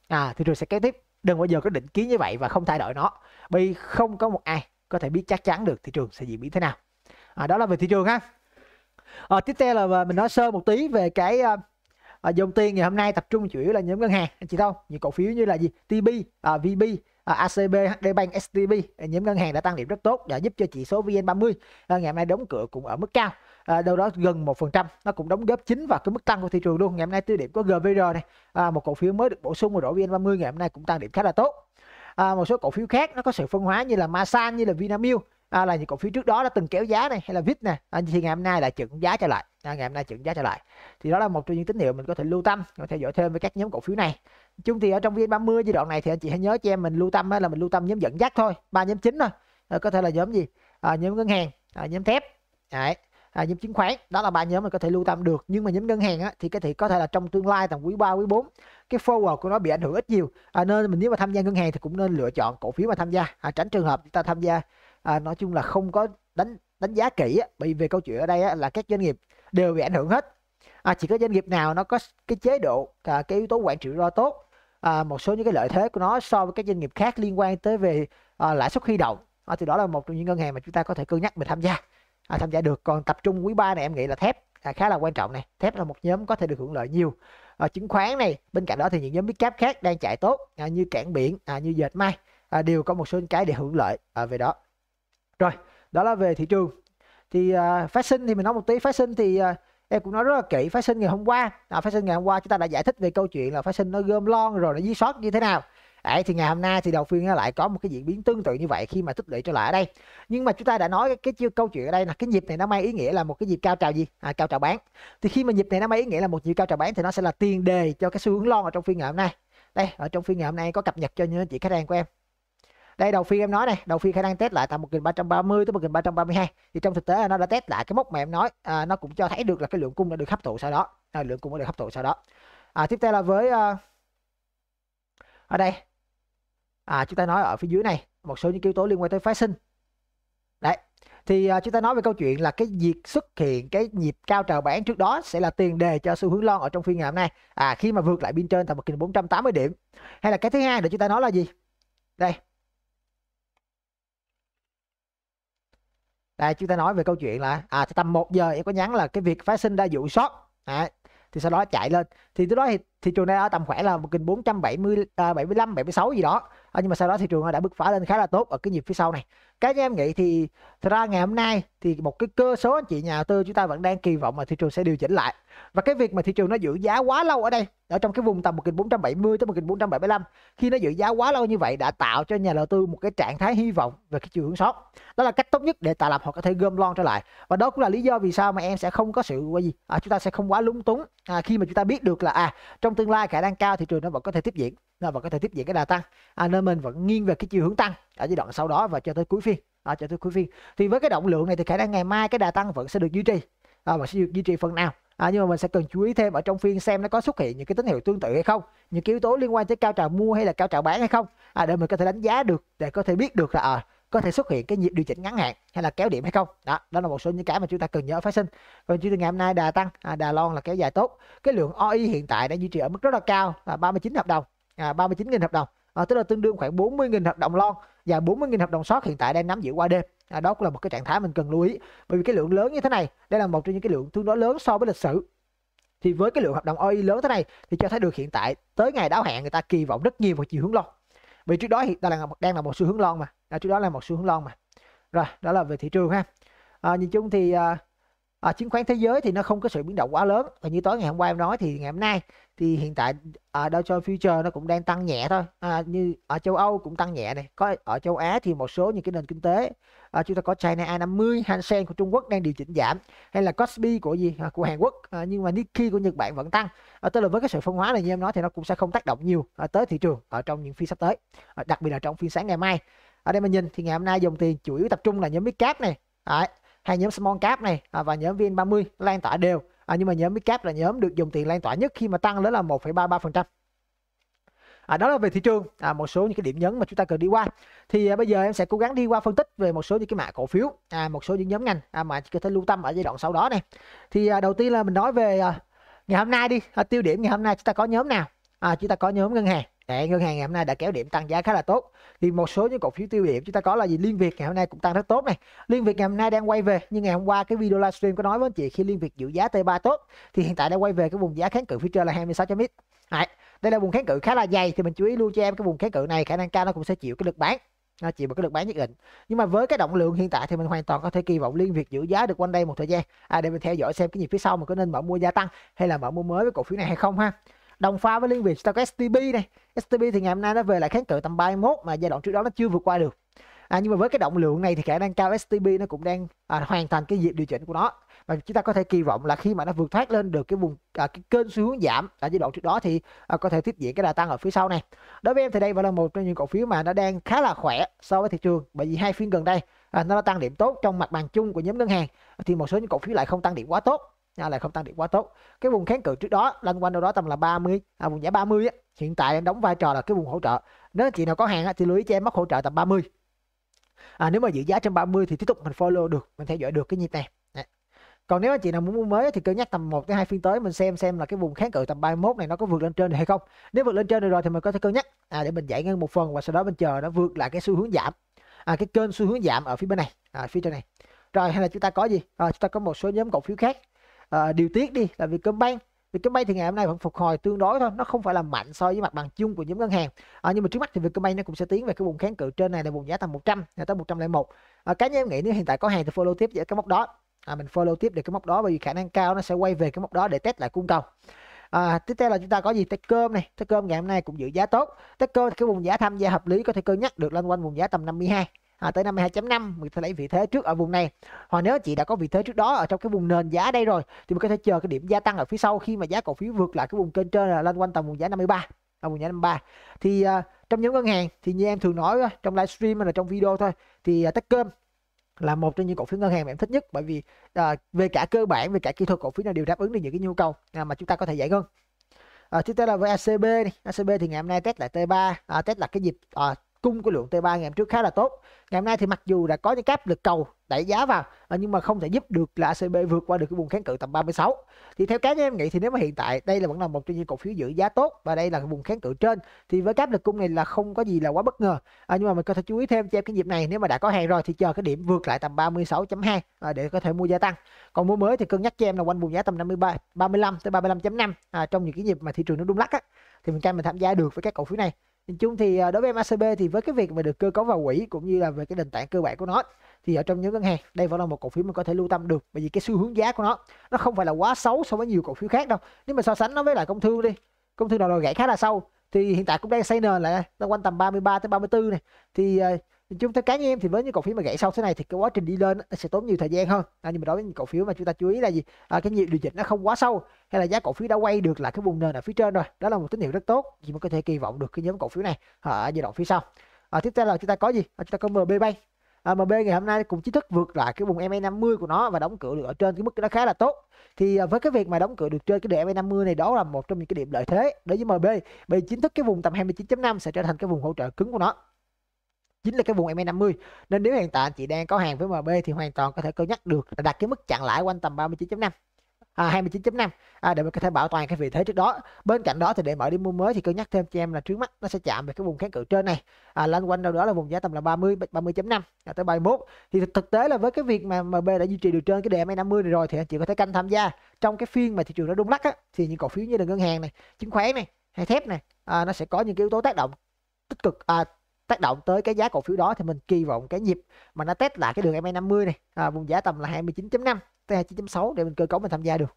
à thị trường sẽ kéo tiếp đừng bao giờ có định kiến như vậy và không thay đổi nó vì không có một ai có thể biết chắc chắn được thị trường sẽ diễn biến thế nào à, đó là về thị trường ha à, tiếp theo là à, mình nói sơ một tí về cái à, à, dòng tiền ngày hôm nay tập trung chủ yếu là nhóm ngân hàng anh chị không, những cổ phiếu như là gì TB à, VB à, ACB Bank, STB à, nhóm ngân hàng đã tăng điểm rất tốt và giúp cho chỉ số VN30 à, ngày hôm nay đóng cửa cũng ở mức cao à, đâu đó gần 1%. Nó cũng đóng góp chính vào cái mức tăng của thị trường luôn. Ngày hôm nay tiêu điểm có GVR này, à, một cổ phiếu mới được bổ sung vào rổ VN30 ngày hôm nay cũng tăng điểm khá là tốt. À, một số cổ phiếu khác nó có sự phân hóa như là Masan, như là Vinamilk à, là những cổ phiếu trước đó đã từng kéo giá này hay là vít nè à, thì ngày hôm nay lại chững giá trở lại à, ngày hôm nay chững giá trở lại thì đó là một trong những tín hiệu mình có thể lưu tâm và theo dõi thêm với các nhóm cổ phiếu này chung thì ở trong vn 30 giai đoạn này thì anh chị hãy nhớ cho em mình lưu tâm là mình lưu tâm nhóm dẫn dắt thôi ba nhóm chính thôi à, có thể là nhóm gì à, nhóm ngân hàng à, nhóm thép Đấy à, nhóm chứng khoán đó là ba nhóm mình có thể lưu tâm được nhưng mà nhóm ngân hàng á, thì cái thì có thể là trong tương lai tầm quý 3 quý 4 cái forward của nó bị ảnh hưởng ít nhiều à, nên mình nếu mà tham gia ngân hàng thì cũng nên lựa chọn cổ phiếu mà tham gia à, tránh trường hợp chúng ta tham gia à, nói chung là không có đánh đánh giá kỹ á, bởi vì câu chuyện ở đây á, là các doanh nghiệp đều bị ảnh hưởng hết à, chỉ có doanh nghiệp nào nó có cái chế độ à, cái yếu tố quản trị rủi tốt à, một số những cái lợi thế của nó so với các doanh nghiệp khác liên quan tới về à, lãi suất huy động à, thì đó là một trong những ngân hàng mà chúng ta có thể cân nhắc mình tham gia à, tham gia được còn tập trung quý ba này em nghĩ là thép à, khá là quan trọng này thép là một nhóm có thể được hưởng lợi nhiều à, chứng khoán này bên cạnh đó thì những nhóm mid cap khác đang chạy tốt à, như cảng biển à, như dệt may à, đều có một số cái để hưởng lợi à, về đó rồi đó là về thị trường thì à, phát sinh thì mình nói một tí phát sinh thì à, em cũng nói rất là kỹ phát sinh ngày hôm qua à, phát sinh ngày hôm qua chúng ta đã giải thích về câu chuyện là phát sinh nó gom lon rồi nó dí sót như thế nào Đấy, thì ngày hôm nay thì đầu phiên nó lại có một cái diễn biến tương tự như vậy khi mà tích lũy trở lại ở đây nhưng mà chúng ta đã nói cái, cái câu chuyện ở đây là cái nhịp này nó mang ý nghĩa là một cái nhịp cao trào gì à, cao trào bán thì khi mà nhịp này nó mang ý nghĩa là một nhịp cao trào bán thì nó sẽ là tiền đề cho cái xu hướng lon ở trong phiên ngày hôm nay đây ở trong phiên ngày hôm nay có cập nhật cho những chị khách hàng của em đây đầu phiên em nói này đầu phiên khả năng test lại tầm 1330 tới 1332 thì trong thực tế là nó đã test lại cái mốc mà em nói à, nó cũng cho thấy được là cái lượng cung đã được hấp thụ sau đó à, lượng cung đã được hấp thụ sau đó à, tiếp theo là với à, ở đây à, chúng ta nói ở phía dưới này một số những yếu tố liên quan tới phát sinh đấy thì à, chúng ta nói về câu chuyện là cái việc xuất hiện cái nhịp cao trào bán trước đó sẽ là tiền đề cho xu hướng lon ở trong phiên ngày hôm nay à khi mà vượt lại biên trên tầm 1480 điểm hay là cái thứ hai để chúng ta nói là gì đây đây chúng ta nói về câu chuyện là à tầm 1 giờ em có nhắn là cái việc phát sinh ra vụ sót. à, thì sau đó chạy lên thì tôi nói thì thị trường này ở tầm khoảng là bốn trăm 1470 à, 75 76 gì đó à, nhưng mà sau đó thị trường đã bứt phá lên khá là tốt ở cái nhịp phía sau này cá nhân em nghĩ thì thật ra ngày hôm nay thì một cái cơ số anh chị nhà đầu tư chúng ta vẫn đang kỳ vọng mà thị trường sẽ điều chỉnh lại và cái việc mà thị trường nó giữ giá quá lâu ở đây ở trong cái vùng tầm 1470 tới 1475 khi nó giữ giá quá lâu như vậy đã tạo cho nhà đầu tư một cái trạng thái hy vọng về cái chiều hướng short đó là cách tốt nhất để tạo lập họ có thể gom lon trở lại và đó cũng là lý do vì sao mà em sẽ không có sự gì à, chúng ta sẽ không quá lúng túng à, khi mà chúng ta biết được là à trong tương lai khả năng cao thị trường nó vẫn có thể tiếp diễn nó vẫn có thể tiếp diễn cái đà tăng à, nên mình vẫn nghiêng về cái chiều hướng tăng ở giai đoạn sau đó và cho tới cuối phiên à, cho tới cuối phiên thì với cái động lượng này thì khả năng ngày mai cái đà tăng vẫn sẽ được duy trì à, và sẽ được duy trì phần nào à, nhưng mà mình sẽ cần chú ý thêm ở trong phiên xem nó có xuất hiện những cái tín hiệu tương tự hay không những cái yếu tố liên quan tới cao trào mua hay là cao trào bán hay không à, để mình có thể đánh giá được để có thể biết được là à, có thể xuất hiện cái nhịp điều chỉnh ngắn hạn hay là kéo điểm hay không đó đó là một số những cái mà chúng ta cần nhớ phát sinh còn vâng, chương trình ngày hôm nay đà tăng à, đà lon là kéo dài tốt cái lượng OI hiện tại đã duy trì ở mức rất là cao là 39 hợp đồng à, 39.000 hợp đồng à, tức là tương đương khoảng 40.000 hợp đồng lon và 40.000 hợp đồng sót hiện tại đang nắm giữ qua đêm à, đó cũng là một cái trạng thái mình cần lưu ý bởi vì cái lượng lớn như thế này đây là một trong những cái lượng tương đối lớn so với lịch sử thì với cái lượng hợp đồng OI lớn thế này thì cho thấy được hiện tại tới ngày đáo hạn người ta kỳ vọng rất nhiều vào chiều hướng lon vì trước đó hiện tại là đang là một xu hướng lon mà à, trước đó là một xu hướng lon mà rồi đó là về thị trường ha à, nhìn chung thì à, à, chứng khoán thế giới thì nó không có sự biến động quá lớn và như tối ngày hôm qua em nói thì ngày hôm nay thì hiện tại ở ờ, Dow Jones Future nó cũng đang tăng nhẹ thôi à, như ở châu Âu cũng tăng nhẹ này có ở châu Á thì một số những cái nền kinh tế à, chúng ta có China A50 Hang Seng của Trung Quốc đang điều chỉnh giảm hay là Kospi của gì à, của Hàn Quốc à, nhưng mà Nikkei của Nhật Bản vẫn tăng à, tức là với cái sự phân hóa này như em nói thì nó cũng sẽ không tác động nhiều à, tới thị trường ở trong những phiên sắp tới à, đặc biệt là trong phiên sáng ngày mai ở đây mình nhìn thì ngày hôm nay dòng tiền chủ yếu tập trung là nhóm mid cap này Đấy, hai nhóm small cap này à, và nhóm VN30 lan tỏa đều à, nhưng mà nhóm mid cap là nhóm được dùng tiền lan tỏa nhất khi mà tăng lớn là 1,33% À, đó là về thị trường à, một số những cái điểm nhấn mà chúng ta cần đi qua thì à, bây giờ em sẽ cố gắng đi qua phân tích về một số những cái mã cổ phiếu à, một số những nhóm ngành à, mà có thể lưu tâm ở giai đoạn sau đó này thì à, đầu tiên là mình nói về à, ngày hôm nay đi à, tiêu điểm ngày hôm nay chúng ta có nhóm nào à, chúng ta có nhóm ngân hàng Đấy, ngân hàng ngày hôm nay đã kéo điểm tăng giá khá là tốt. Thì một số những cổ phiếu tiêu biểu chúng ta có là gì? Liên Việt ngày hôm nay cũng tăng rất tốt này. Liên Việt ngày hôm nay đang quay về nhưng ngày hôm qua cái video livestream có nói với anh chị khi Liên Việt giữ giá T3 tốt thì hiện tại đang quay về cái vùng giá kháng cự phía trên là 26 chấm x. Đấy, đây là vùng kháng cự khá là dày thì mình chú ý luôn cho em cái vùng kháng cự này khả năng cao nó cũng sẽ chịu cái lực bán nó chỉ một cái lực bán nhất định nhưng mà với cái động lượng hiện tại thì mình hoàn toàn có thể kỳ vọng liên việt giữ giá được quanh đây một thời gian à, để mình theo dõi xem cái gì phía sau mình có nên mở mua gia tăng hay là mở mua mới với cổ phiếu này hay không ha đồng pha với liên việt chúng ta có STB này STB thì ngày hôm nay nó về lại kháng cự tầm 31 mà giai đoạn trước đó nó chưa vượt qua được à, nhưng mà với cái động lượng này thì khả năng cao STB nó cũng đang à, hoàn thành cái dịp điều chỉnh của nó và chúng ta có thể kỳ vọng là khi mà nó vượt thoát lên được cái vùng à, cái kênh xu hướng giảm ở giai đoạn trước đó thì à, có thể tiếp diễn cái đà tăng ở phía sau này đối với em thì đây vẫn là một trong những cổ phiếu mà nó đang khá là khỏe so với thị trường bởi vì hai phiên gần đây à, nó đã tăng điểm tốt trong mặt bằng chung của nhóm ngân hàng thì một số những cổ phiếu lại không tăng điểm quá tốt nha là không tăng điểm quá tốt cái vùng kháng cự trước đó loanh quanh đâu đó tầm là 30 à, vùng giá 30 á. hiện tại em đóng vai trò là cái vùng hỗ trợ nếu chị nào có hàng á, thì lưu ý cho em móc hỗ trợ tầm 30 à, nếu mà giữ giá trên 30 thì tiếp tục mình follow được mình theo dõi được cái nhịp này Đấy. còn nếu anh chị nào muốn mua mới thì cân nhắc tầm 1 tới 2 phiên tới mình xem xem là cái vùng kháng cự tầm 31 này nó có vượt lên trên được hay không nếu vượt lên trên được rồi thì mình có thể cân nhắc à, để mình giải ngân một phần và sau đó mình chờ nó vượt lại cái xu hướng giảm à, cái kênh xu hướng giảm ở phía bên này à, phía trên này rồi hay là chúng ta có gì à, chúng ta có một số nhóm cổ phiếu khác uh, điều tiết đi là Vietcombank Vietcombank thì ngày hôm nay vẫn phục hồi tương đối thôi nó không phải là mạnh so với mặt bằng chung của nhóm ngân hàng à, nhưng mà trước mắt thì Vietcombank nó cũng sẽ tiến về cái vùng kháng cự trên này là vùng giá tầm 100 tới 101 à, ờ, cá nhân em nghĩ nếu hiện tại có hàng thì follow tiếp với cái mốc đó à, mình follow tiếp được cái mốc đó bởi vì khả năng cao nó sẽ quay về cái mốc đó để test lại cung cầu À, tiếp theo là chúng ta có gì cơm này cơm ngày hôm nay cũng giữ giá tốt Techcom cái vùng giá tham gia hợp lý có thể cân nhắc được lên quanh vùng giá tầm 52 à, tới 52.5 mình sẽ lấy vị thế trước ở vùng này hoặc nếu chị đã có vị thế trước đó ở trong cái vùng nền giá đây rồi thì mình có thể chờ cái điểm gia tăng ở phía sau khi mà giá cổ phiếu vượt lại cái vùng kênh trên là lên quanh tầm vùng giá 53 ở vùng giá 53 thì uh, trong nhóm ngân hàng thì như em thường nói trong livestream hay là trong video thôi thì uh, à, cơm là một trong những cổ phiếu ngân hàng mà em thích nhất bởi vì à, về cả cơ bản về cả kỹ thuật cổ phiếu này đều đáp ứng được những cái nhu cầu à, mà chúng ta có thể giải ngân à, tiếp theo là với ACB này. ACB thì ngày hôm nay test lại T3 à, test là cái dịp à, cung của lượng T3 ngày hôm trước khá là tốt ngày hôm nay thì mặc dù đã có những cái lực cầu đẩy giá vào ờ, nhưng mà không thể giúp được là ACB vượt qua được cái vùng kháng cự tầm 36 thì theo cá nhân em nghĩ thì nếu mà hiện tại đây là vẫn là một trong những cổ phiếu giữ giá tốt và đây là cái vùng kháng cự trên thì với cái lực cung này là không có gì là quá bất ngờ à, nhưng mà mình có thể chú ý thêm cho em cái nhịp này nếu mà đã có hàng rồi thì chờ cái điểm vượt lại tầm 36.2 à, ờ, để có thể mua gia tăng còn mua mới thì cân nhắc cho em là quanh vùng giá tầm 53 35 tới 35.5 à, trong những cái nhịp mà thị trường nó đung lắc á thì mình canh mình tham gia được với các cổ phiếu này nhìn chung thì à, đối với MACB thì với cái việc mà được cơ cấu vào quỹ cũng như là về cái nền tảng cơ bản của nó thì ở trong những ngân hàng đây vẫn là một cổ phiếu mình có thể lưu tâm được bởi vì cái xu hướng giá của nó nó không phải là quá xấu so với nhiều cổ phiếu khác đâu nếu mà so sánh nó với lại công thương đi công thương nào rồi gãy khá là sâu thì hiện tại cũng đang xây nền lại đang quanh tầm 33 tới 34 này thì à, chúng theo cá nhân em thì với những cổ phiếu mà gãy sau thế này thì cái quá trình đi lên nó sẽ tốn nhiều thời gian hơn à, nhưng mà đối với những cổ phiếu mà chúng ta chú ý là gì à, cái nhịp điều chỉnh nó không quá sâu hay là giá cổ phiếu đã quay được lại cái vùng nền ở phía trên rồi đó là một tín hiệu rất tốt thì mới có thể kỳ vọng được cái nhóm cổ phiếu này à, ở giai đoạn phía sau à, tiếp theo là chúng ta có gì à, chúng ta có MB Bank à, MB ngày hôm nay cũng chính thức vượt lại cái vùng MA50 của nó và đóng cửa được ở trên cái mức nó khá là tốt thì à, với cái việc mà đóng cửa được trên cái điểm MA50 này đó là một trong những cái điểm lợi thế đối với MB bởi chính thức cái vùng tầm 29.5 sẽ trở thành cái vùng hỗ trợ cứng của nó chính là cái vùng MA50 nên nếu hiện tại anh chị đang có hàng với MB thì hoàn toàn có thể cân nhắc được đặt cái mức chặn lãi quanh tầm 39.5 à, 29.5 à, để mình có thể bảo toàn cái vị thế trước đó bên cạnh đó thì để mở đi mua mới thì cân nhắc thêm cho em là trước mắt nó sẽ chạm về cái vùng kháng cự trên này à, lên quanh đâu đó là vùng giá tầm là 30 30.5 à, tới 31 thì thực tế là với cái việc mà MB đã duy trì được trên cái đề MA 50 này rồi thì anh chị có thể canh tham gia trong cái phiên mà thị trường nó rung lắc á, thì những cổ phiếu như là ngân hàng này chứng khoán này hay thép này à, nó sẽ có những cái yếu tố tác động tích cực à, tác động tới cái giá cổ phiếu đó thì mình kỳ vọng cái nhịp mà nó test lại cái đường MA50 này à, vùng giá tầm là 29.5 tới 29.6 để mình cơ cấu mình tham gia được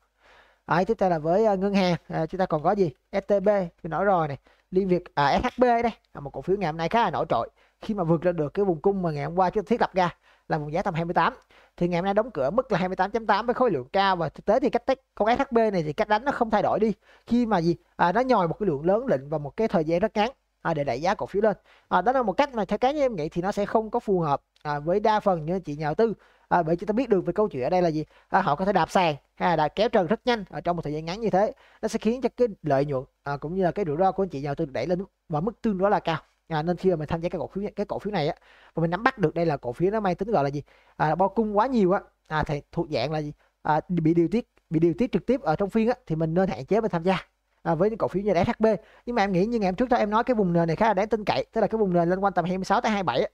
Đấy, tiếp theo là với à, ngân hàng à, chúng ta còn có gì STB thì nổi rồi này liên việt à, SHB đây là một cổ phiếu ngày hôm nay khá là nổi trội khi mà vượt ra được cái vùng cung mà ngày hôm qua chúng ta thiết lập ra là vùng giá tầm 28 thì ngày hôm nay đóng cửa mức là 28.8 với khối lượng cao và thực tế thì cách tách con SHB này thì cách đánh nó không thay đổi đi khi mà gì à, nó nhồi một cái lượng lớn lệnh vào một cái thời gian rất ngắn à, để đẩy giá cổ phiếu lên à, đó là một cách mà theo cá nhân em nghĩ thì nó sẽ không có phù hợp à, với đa phần như chị nhà đầu tư à, bởi chúng ta biết được về câu chuyện ở đây là gì à, họ có thể đạp sàn hay là kéo trần rất nhanh ở trong một thời gian ngắn như thế nó sẽ khiến cho cái lợi nhuận à, cũng như là cái rủi ro của anh chị nhà đầu tư đẩy lên và mức tương đối là cao à, nên khi mà mình tham gia cái cổ phiếu cái cổ phiếu này á mà mình nắm bắt được đây là cổ phiếu nó mang tính gọi là gì à, bao cung quá nhiều á à, thì thuộc dạng là gì à, bị điều tiết bị điều tiết trực tiếp ở trong phiên á thì mình nên hạn chế mình tham gia à, với những cổ phiếu như là SHB nhưng mà em nghĩ như ngày hôm trước đó em nói cái vùng nền này khá là đáng tin cậy tức là cái vùng nền lên quanh tầm 26 tới 27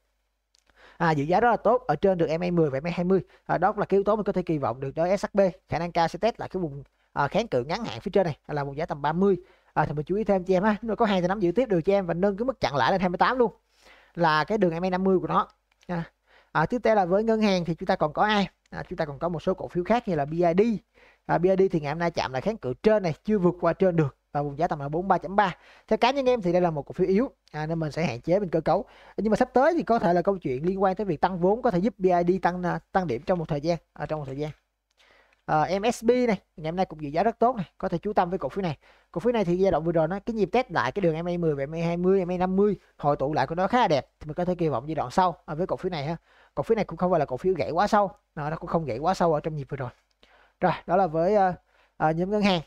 à, dự giá rất là tốt ở trên được em 10 và em 20 à, đó là cái yếu tố mình có thể kỳ vọng được đối SHB khả năng cao sẽ test lại cái vùng à, kháng cự ngắn hạn phía trên này là một giá tầm 30 à, thì mình chú ý thêm cho em ha nó có hai thì nắm giữ tiếp được cho em và nâng cái mức chặn lại lên 28 luôn là cái đường em 50 của nó à, à, tiếp theo là với ngân hàng thì chúng ta còn có ai à, chúng ta còn có một số cổ phiếu khác như là BID à, BID thì ngày hôm nay chạm lại kháng cự trên này chưa vượt qua trên được và vùng giá tầm là 43.3 theo cá nhân em thì đây là một cổ phiếu yếu à, nên mình sẽ hạn chế bên cơ cấu nhưng mà sắp tới thì có thể là câu chuyện liên quan tới việc tăng vốn có thể giúp BID tăng à, tăng điểm trong một thời gian à, trong một thời gian à, ờ, MSB này ngày hôm nay cũng dự giá rất tốt này có thể chú tâm với cổ phiếu này cổ phiếu này thì giai đoạn vừa rồi nó cái nhịp test lại cái đường MA 10 và MA 20 MA 50 hội tụ lại của nó khá là đẹp thì mình có thể kỳ vọng giai đoạn sau à, với cổ phiếu này ha cổ phiếu này cũng không phải là cổ phiếu gãy quá sâu nó, nó cũng không gãy quá sâu ở trong nhịp vừa rồi rồi đó là với uh, uh, nhóm ngân hàng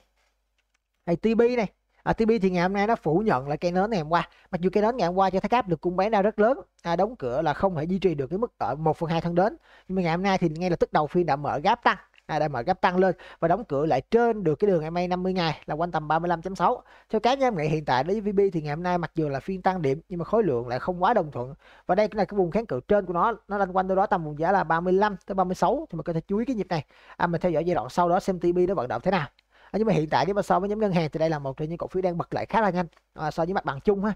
hay TB này à, TB thì ngày hôm nay nó phủ nhận lại cây nến ngày hôm qua mặc dù cây nến ngày hôm qua cho thấy áp lực cung bán ra rất lớn à, đóng cửa là không thể duy trì được cái mức ở một phần hai thân đến nhưng mà ngày hôm nay thì ngay lập tức đầu phiên đã mở gáp tăng à, đã mở gấp tăng lên và đóng cửa lại trên được cái đường EMA 50 ngày là quanh tầm 35.6 theo cá nhân nghĩ hiện tại đối với VB thì ngày hôm nay mặc dù là phiên tăng điểm nhưng mà khối lượng lại không quá đồng thuận và đây cũng là cái vùng kháng cự trên của nó nó lanh quanh đâu đó tầm vùng giá là 35 tới 36 thì mình có thể chú ý cái nhịp này à, mình theo dõi giai đoạn sau đó xem TB nó vận động thế nào à, nhưng mà hiện tại nếu mà so với nhóm ngân hàng thì đây là một trong những cổ phiếu đang bật lại khá là nhanh à, so với mặt bằng chung ha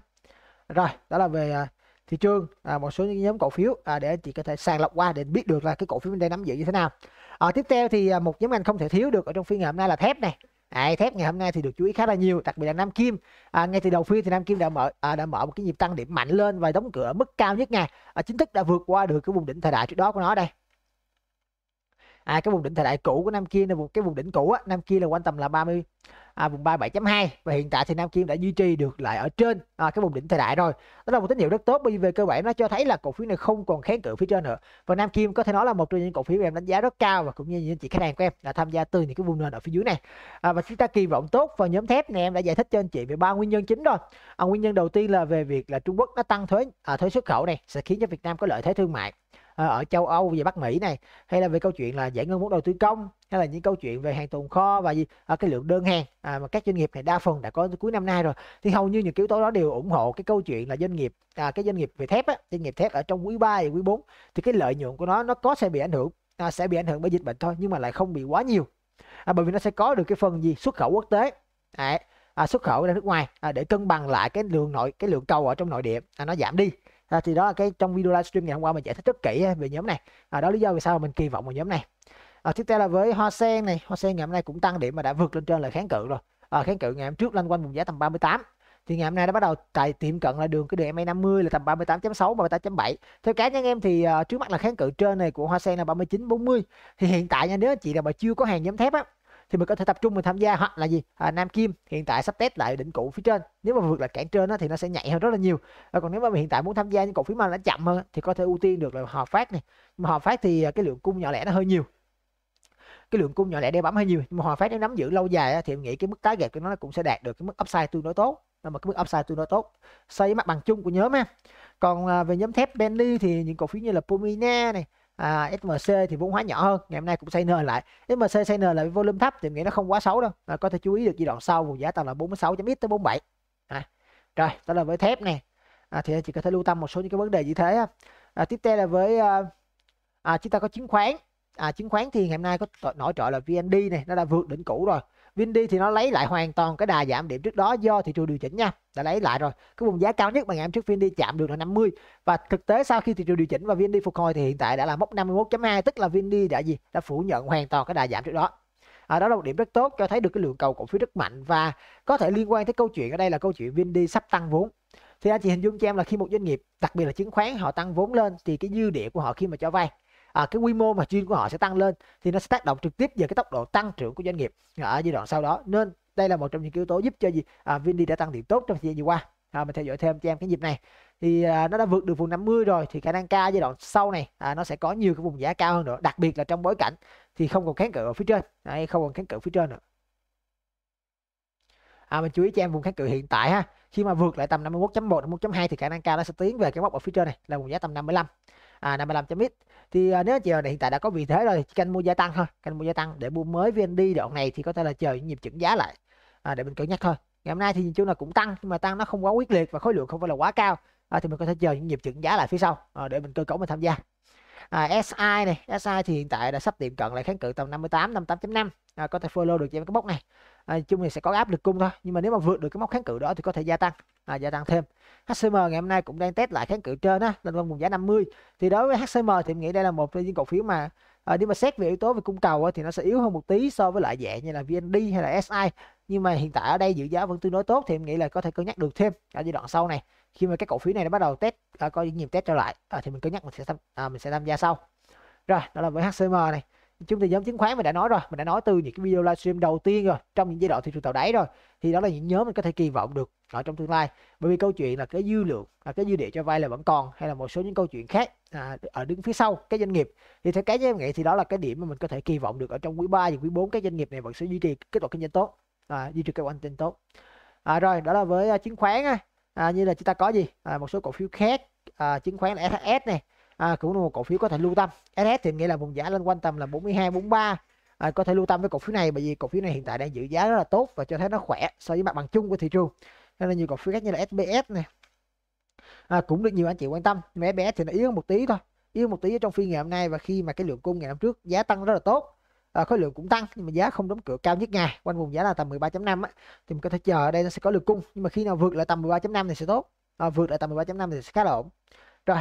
rồi đó là về à, thị trường à, một số những nhóm cổ phiếu à, để anh chị có thể sàng lọc qua để biết được là cái cổ phiếu mình đang nắm giữ như thế nào à, tiếp theo thì một nhóm ngành không thể thiếu được ở trong phiên ngày hôm nay là thép này À, thép ngày hôm nay thì được chú ý khá là nhiều đặc biệt là Nam Kim à, ngay từ đầu phiên thì Nam Kim đã mở à, đã mở một cái nhịp tăng điểm mạnh lên và đóng cửa mức cao nhất ngày à, chính thức đã vượt qua được cái vùng đỉnh thời đại trước đó của nó đây à, cái vùng đỉnh thời đại cũ của Nam Kim là vùng cái vùng đỉnh cũ á, Nam Kim là quanh tầm là 30 à, vùng 37.2 và hiện tại thì Nam Kim đã duy trì được lại ở trên à, cái vùng đỉnh thời đại rồi đó là một tín hiệu rất tốt bởi vì về cơ bản nó cho thấy là cổ phiếu này không còn kháng cự phía trên nữa và Nam Kim có thể nói là một trong những cổ phiếu em đánh giá rất cao và cũng như những chị khách hàng của em đã tham gia từ những cái vùng nền ở phía dưới này à, và chúng ta kỳ vọng tốt vào nhóm thép này em đã giải thích cho anh chị về ba nguyên nhân chính rồi à, nguyên nhân đầu tiên là về việc là Trung Quốc nó tăng thuế à, thuế xuất khẩu này sẽ khiến cho Việt Nam có lợi thế thương mại Ờ, ở châu Âu và Bắc Mỹ này hay là về câu chuyện là giải ngân vốn đầu tư công hay là những câu chuyện về hàng tồn kho và ờ, cái lượng đơn hàng à, mà các doanh nghiệp này đa phần đã có cuối năm nay rồi thì hầu như những yếu tố đó đều ủng hộ cái câu chuyện là doanh nghiệp à, cái doanh nghiệp về thép á, doanh nghiệp thép ở trong quý 3 và quý 4 thì cái lợi nhuận của nó nó có sẽ bị ảnh hưởng à, sẽ bị ảnh hưởng bởi dịch bệnh thôi nhưng mà lại không bị quá nhiều à, bởi vì nó sẽ có được cái phần gì xuất khẩu quốc tế à, xuất khẩu ra nước ngoài à, để cân bằng lại cái lượng nội cái lượng cầu ở trong nội địa à, nó giảm đi à, thì đó là cái trong video livestream ngày hôm qua mình giải thích rất kỹ à, về nhóm này à, đó lý do vì sao mình kỳ vọng vào nhóm này à, tiếp theo là với hoa sen này hoa sen ngày hôm nay cũng tăng điểm mà đã vượt lên trên là kháng cự rồi à, kháng cự ngày hôm trước lanh quanh vùng giá tầm 38 thì ngày hôm nay nó bắt đầu tại tiệm cận lại đường cái đường MA 50 là tầm 38.6 và 38.7 theo cá nhân em thì uh, trước mắt là kháng cự trên này của hoa sen là 39 40 thì hiện tại nha nếu chị nào mà chưa có hàng nhóm thép á thì mình có thể tập trung mình tham gia hoặc là gì à, nam kim hiện tại sắp test lại đỉnh cũ phía trên nếu mà vượt lại cản trên đó, thì nó sẽ nhảy hơn rất là nhiều à, còn nếu mà mình hiện tại muốn tham gia những cổ phiếu mà nó chậm hơn thì có thể ưu tiên được là hòa phát này nhưng mà hòa phát thì à, cái lượng cung nhỏ lẻ nó hơi nhiều cái lượng cung nhỏ lẻ đeo bám hơi nhiều nhưng mà hòa phát nó nắm giữ lâu dài thì mình nghĩ cái mức tái gạt của nó cũng sẽ đạt được cái mức upside tương đối tốt là một cái mức upside tương đối tốt so với mặt bằng chung của nhóm ha còn à, về nhóm thép Bentley thì những cổ phiếu như là Pomina này à, SMC thì vốn hóa nhỏ hơn ngày hôm nay cũng xây nơ lại SMC xây nơ lại với volume thấp thì nghĩ nó không quá xấu đâu à, có thể chú ý được giai đoạn sau vùng giá tầm là 46.x tới 47 à. rồi đó là với thép nè à, thì chỉ có thể lưu tâm một số những cái vấn đề như thế à, tiếp theo là với à, à, chúng ta có chứng khoán à, chứng khoán thì ngày hôm nay có nổi trội là VND này nó đã vượt đỉnh cũ rồi Vindy thì nó lấy lại hoàn toàn cái đà giảm điểm trước đó do thị trường điều chỉnh nha đã lấy lại rồi cái vùng giá cao nhất mà ngày hôm trước Vindy chạm được là 50 và thực tế sau khi thị trường điều chỉnh và Vindy phục hồi thì hiện tại đã là mốc 51.2 tức là Vindy đã gì đã phủ nhận hoàn toàn cái đà giảm trước đó à, đó là một điểm rất tốt cho thấy được cái lượng cầu cổ phiếu rất mạnh và có thể liên quan tới câu chuyện ở đây là câu chuyện Vindy sắp tăng vốn thì anh chị hình dung cho em là khi một doanh nghiệp đặc biệt là chứng khoán họ tăng vốn lên thì cái dư địa của họ khi mà cho vay à, cái quy mô mà chuyên của họ sẽ tăng lên thì nó sẽ tác động trực tiếp về cái tốc độ tăng trưởng của doanh nghiệp ở giai đoạn sau đó nên đây là một trong những yếu tố giúp cho gì à, Vindy đã tăng điểm tốt trong thời gian vừa qua à, mình theo dõi thêm cho em cái nhịp này thì à, nó đã vượt được vùng 50 rồi thì khả năng ca giai đoạn sau này à, nó sẽ có nhiều cái vùng giá cao hơn nữa đặc biệt là trong bối cảnh thì không còn kháng cự ở phía trên hay không còn kháng cự phía trên nữa à, mình chú ý cho em vùng kháng cự hiện tại ha khi mà vượt lại tầm 51.1 51.2 thì khả năng cao nó sẽ tiến về cái mốc ở phía trên này là vùng giá tầm 55 à, 55.x thì à, nếu anh chị hiện tại đã có vị thế rồi thì canh mua gia tăng thôi canh mua gia tăng để mua mới VND đoạn này thì có thể là chờ những nhịp chỉnh giá lại à, để mình cân nhắc thôi ngày hôm nay thì nhìn chung là cũng tăng nhưng mà tăng nó không quá quyết liệt và khối lượng không phải là quá cao à, thì mình có thể chờ những nhịp chỉnh giá lại phía sau à, để mình cơ cấu mình tham gia à, SI này SI thì hiện tại đã sắp tiệm cận lại kháng cự tầm 58 58.5 à, có thể follow được cho em cái bốc này à, chung thì sẽ có áp lực cung thôi nhưng mà nếu mà vượt được cái mốc kháng cự đó thì có thể gia tăng à, gia tăng thêm HCM ngày hôm nay cũng đang test lại kháng cự trên á lên vùng giá 50 thì đối với HCM thì mình nghĩ đây là một trong những cổ phiếu mà à, nếu mà xét về yếu tố về cung cầu á, thì nó sẽ yếu hơn một tí so với loại dạng như là VND hay là SI nhưng mà hiện tại ở đây giữ giá vẫn tương đối tốt thì mình nghĩ là có thể cân nhắc được thêm ở giai đoạn sau này khi mà các cổ phiếu này nó bắt đầu test à, có những nhịp test trở lại à, thì mình cân nhắc mình sẽ tham, à, mình sẽ tham gia sau rồi đó là với HCM này chúng thì nhóm chứng khoán mình đã nói rồi mình đã nói từ những cái video livestream đầu tiên rồi trong những giai đoạn thị trường tạo đáy rồi thì đó là những nhóm mình có thể kỳ vọng được ở trong tương lai bởi vì câu chuyện là cái dư lượng là cái dư địa cho vay là vẫn còn hay là một số những câu chuyện khác à, ở đứng phía sau cái doanh nghiệp thì theo cái em nghĩ thì đó là cái điểm mà mình có thể kỳ vọng được ở trong quý 3 và quý 4 các doanh nghiệp này vẫn sẽ duy trì kết quả kinh doanh tốt à, duy trì kết quả kinh doanh tốt à, rồi đó là với à, chứng khoán à, như là chúng ta có gì à, một số cổ phiếu khác à, chứng khoán là SHS này à, cũng là một cổ phiếu có thể lưu tâm SS thì nghĩa là vùng giá lên quanh tầm là 42 43 à, có thể lưu tâm với cổ phiếu này bởi vì cổ phiếu này hiện tại đang giữ giá rất là tốt và cho thấy nó khỏe so với mặt bằng chung của thị trường nên là nhiều cổ phiếu khác như là SBS này à, cũng được nhiều anh chị quan tâm mà SBS thì nó yếu một tí thôi yếu một tí ở trong phiên ngày hôm nay và khi mà cái lượng cung ngày hôm trước giá tăng rất là tốt à, khối lượng cũng tăng nhưng mà giá không đóng cửa cao nhất ngày quanh vùng giá là tầm 13.5 á thì mình có thể chờ ở đây nó sẽ có lượng cung nhưng mà khi nào vượt lại tầm 13.5 thì sẽ tốt à, vượt lại tầm 13.5 thì sẽ khá là ổn rồi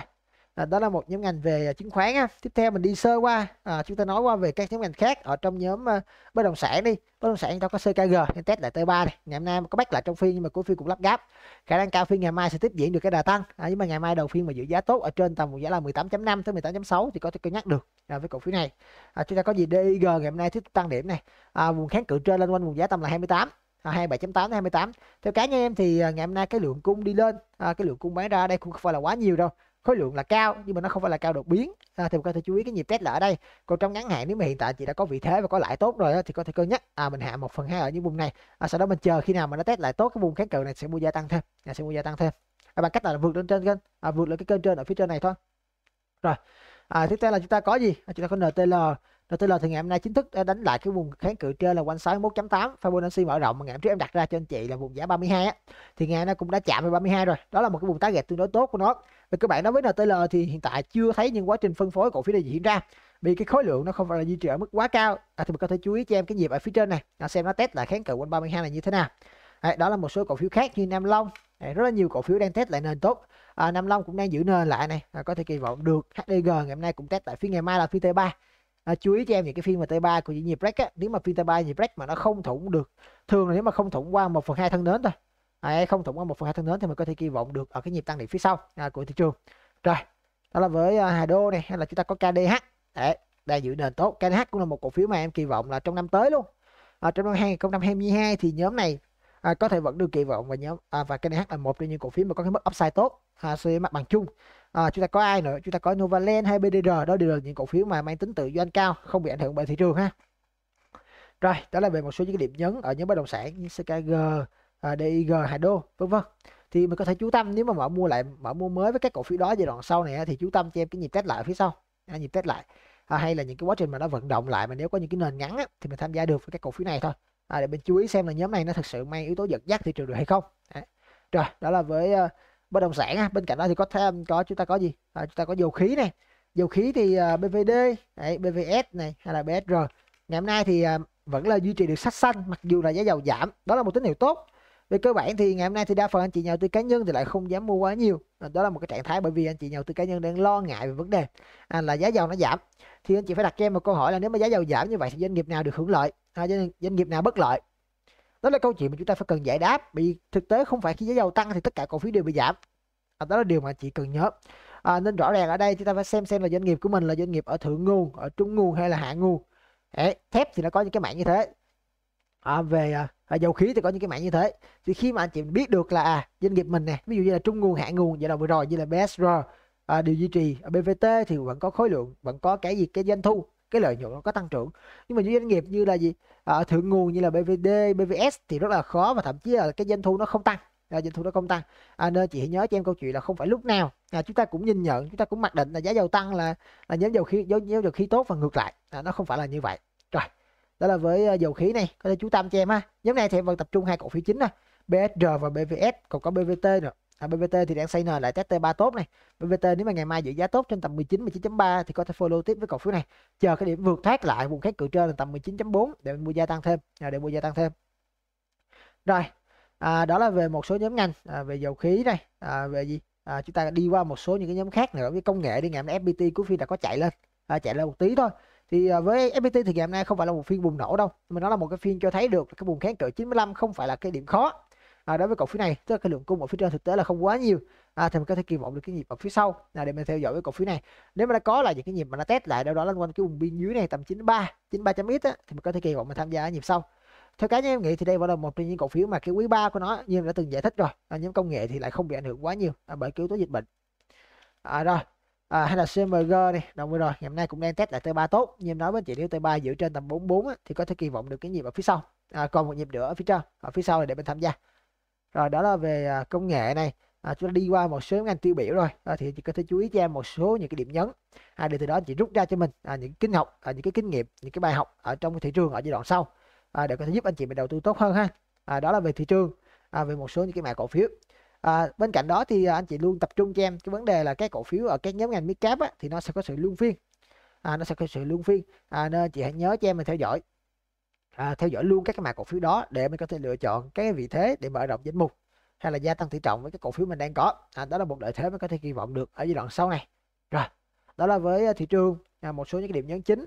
à, đó là một nhóm ngành về chứng khoán ha. tiếp theo mình đi sơ qua à, chúng ta nói qua về các nhóm ngành khác ở trong nhóm à, bất động sản đi bất động sản chúng có CKG test lại T3 này ngày hôm nay có bắt lại trong phiên nhưng mà cuối phiên cũng lắp gáp khả năng cao phiên ngày mai sẽ tiếp diễn được cái đà tăng à, nhưng mà ngày mai đầu phiên mà giữ giá tốt ở trên tầm giá là 18.5 tới 18.6 thì có thể cân nhắc được à, với cổ phiếu này à, chúng ta có gì DIG ngày hôm nay tiếp tục tăng điểm này à, vùng kháng cự trên lên quanh vùng giá tầm là 28 À, 27.8 28 theo cá nhân em thì à, ngày hôm nay cái lượng cung đi lên à, cái lượng cung bán ra đây cũng không phải là quá nhiều đâu khối lượng là cao nhưng mà nó không phải là cao đột biến à, thì mình có thể chú ý cái nhịp test Tesla ở đây còn trong ngắn hạn nếu mà hiện tại chị đã có vị thế và có lãi tốt rồi đó, thì có thể cân nhắc à, mình hạ một phần hai ở những vùng này à, sau đó mình chờ khi nào mà nó test lại tốt cái vùng kháng cự này sẽ mua gia tăng thêm à, sẽ mua gia tăng thêm à, bằng cách là vượt lên trên kênh à, vượt lên cái kênh trên ở phía trên này thôi rồi à, tiếp theo là chúng ta có gì à, chúng ta có NTL NTL thì ngày hôm nay chính thức đã đánh lại cái vùng kháng cự trên là quanh sáu 61 tám Fibonacci mở rộng mà ngày hôm trước em đặt ra cho anh chị là vùng giá 32 á. thì ngày hôm nay cũng đã chạm về 32 rồi đó là một cái vùng target tương đối tốt của nó và các bạn nói với NTL thì hiện tại chưa thấy những quá trình phân phối cổ phiếu này diễn ra vì cái khối lượng nó không phải là duy trì ở mức quá cao à, thì mình có thể chú ý cho em cái nhịp ở phía trên này à, xem nó test lại kháng cự quanh 32 này như thế nào à, đó là một số cổ phiếu khác như Nam Long à, rất là nhiều cổ phiếu đang test lại nền tốt à, Nam Long cũng đang giữ nền lại này à, có thể kỳ vọng được HDG ngày hôm nay cũng test lại phiên ngày mai là phiên T3 à, chú ý cho em những cái phiên mà T3 của những nhịp break á, nếu mà phiên T3 nhịp break mà nó không thủng được thường là nếu mà không thủng qua 1 phần 2 thân nến thôi Đấy, ờ, không thủng qua một phần hai thân lớn thì mình có thể kỳ vọng được ở cái nhịp tăng điểm phía sau à, của thị trường rồi đó là với à, Hà Đô này hay là chúng ta có KDH đấy đang giữ nền tốt KDH cũng là một cổ phiếu mà em kỳ vọng là trong năm tới luôn à, trong năm 2022 thì nhóm này à, có thể vẫn được kỳ vọng và nhóm à, và KDH là một trong những cổ phiếu mà có cái mức upside tốt à, so với mặt bằng chung à, chúng ta có ai nữa chúng ta có Novaland hay BDR đó đều là những cổ phiếu mà mang tính tự doanh cao không bị ảnh hưởng bởi thị trường ha rồi đó là về một số những cái điểm nhấn ở nhóm bất động sản như CKG À, DIG Hải Đô vân vân thì mình có thể chú tâm nếu mà mở mua lại mở mua mới với các cổ phiếu đó giai đoạn sau này thì chú tâm cho em cái nhịp test lại ở phía sau à, nhịp test lại à, hay là những cái quá trình mà nó vận động lại mà nếu có những cái nền ngắn á, thì mình tham gia được với các cổ phiếu này thôi à, để mình chú ý xem là nhóm này nó thực sự mang yếu tố giật dắt thị trường được hay không à. rồi đó là với uh, bất động sản á. bên cạnh đó thì có thêm um, có chúng ta có gì à, chúng ta có dầu khí này dầu khí thì uh, ờ, BVD đấy, BVS này hay là BSR ngày hôm nay thì uh, vẫn là duy trì được sắc xanh mặc dù là giá dầu giảm đó là một tín hiệu tốt về cơ bản thì ngày hôm nay thì đa phần anh chị nhà đầu tư cá nhân thì lại không dám mua quá nhiều đó là một cái trạng thái bởi vì anh chị nhà đầu tư cá nhân đang lo ngại về vấn đề à, là giá dầu nó giảm thì anh chị phải đặt cho em một câu hỏi là nếu mà giá dầu giảm như vậy thì doanh nghiệp nào được hưởng lợi à, doanh, doanh nghiệp nào bất lợi đó là câu chuyện mà chúng ta phải cần giải đáp vì thực tế không phải khi giá dầu tăng thì tất cả cổ phiếu đều bị giảm à, đó là điều mà anh chị cần nhớ à, nên rõ ràng ở đây chúng ta phải xem xem là doanh nghiệp của mình là doanh nghiệp ở thượng nguồn ở trung nguồn hay là hạ nguồn thép thì nó có những cái mảng như thế à, về à, à, dầu khí thì có những cái mảng như thế thì khi mà anh chị biết được là à, doanh nghiệp mình nè ví dụ như là trung nguồn hạ nguồn vậy là vừa rồi như là BSR à, đều duy trì ở à, BVT thì vẫn có khối lượng vẫn có cái gì cái doanh thu cái lợi nhuận nó có tăng trưởng nhưng mà những doanh nghiệp như là gì à, thượng nguồn như là BVD BVS thì rất là khó và thậm chí là cái doanh thu nó không tăng à, doanh thu nó không tăng à, nên chị hãy nhớ cho em câu chuyện là không phải lúc nào à, chúng ta cũng nhìn nhận chúng ta cũng mặc định là giá dầu tăng là là nhóm dầu khí nhóm dầu khí tốt và ngược lại à, nó không phải là như vậy rồi đó là với ờ, dầu khí này có thể chú tâm cho em ha nhóm này thì em vẫn tập trung hai cổ phiếu chính nè BSR và BVS còn có BVT nữa à, BVT thì đang xây nền lại test T3 tốt này BVT nếu mà ngày mai giữ giá tốt trên tầm 19 19.3 thì có thể follow tiếp với cổ phiếu này chờ cái điểm vượt thoát lại vùng kháng cự trên là tầm 19.4 để mua gia tăng thêm à, để mua gia tăng thêm rồi à, đó là về một số nhóm ngành à, về dầu khí này à, về gì à, chúng ta đi qua một số những cái nhóm khác nữa với công nghệ đi ngày hôm FPT của phiên đã có chạy lên à, chạy lên một tí thôi thì à, với FPT thì ngày hôm nay không phải là một phiên bùng nổ đâu mà nó là một cái phiên cho thấy được cái vùng kháng cự 95 không phải là cái điểm khó à, đối với cổ phiếu này tức là cái lượng cung ở phía trên thực tế là không quá nhiều à, thì mình có thể kỳ vọng được cái nhịp ở phía sau là để mình theo dõi cái cổ phiếu này nếu mà đã có là những cái nhịp mà nó test lại đâu đó lên quanh cái vùng biên dưới này tầm 93 93 chấm ít thì mình có thể kỳ vọng mình tham gia ở nhịp sau theo cá nhân em nghĩ thì đây vẫn là một trong những cổ phiếu mà cái quý ba của nó như em đã từng giải thích rồi à, nhóm công nghệ thì lại không bị ảnh hưởng quá nhiều à, bởi yếu tố dịch bệnh à, rồi à, hay là CMG đi đồng ý rồi ngày hôm nay cũng đang test lại T3 tốt như em nói với chị nếu T3 giữ trên tầm 44 á, thì có thể kỳ vọng được cái nhịp ở phía sau à, còn một nhịp nữa ở phía sau ở phía sau là để mình tham gia rồi đó là về à, công nghệ này à, chúng ta đi qua một số ngành tiêu biểu rồi à, thì chị có thể chú ý cho em một số những cái điểm nhấn à, để từ đó chị rút ra cho mình à, những kinh học à, những cái kinh nghiệm những cái bài học ở trong thị trường ở giai đoạn sau à, để có thể giúp anh chị mình đầu tư tốt hơn ha à, đó là về thị trường à, về một số những cái mã cổ phiếu à, bên cạnh đó thì ờ, anh chị luôn tập trung cho em cái vấn đề là các cổ phiếu ở các nhóm ngành mid cap á, thì nó sẽ có sự luân phiên à, nó sẽ có sự luân phiên à, nên chị hãy nhớ cho em mình theo dõi à, theo dõi luôn các cái mã cổ phiếu đó để mình có thể lựa chọn cái vị thế để mở rộng danh mục hay là gia tăng thị trọng với cái cổ phiếu mình đang có à, đó là một lợi thế mình có thể kỳ vọng được ở giai đoạn sau này rồi đó là với ờ, thị trường à, một số những cái điểm nhấn chính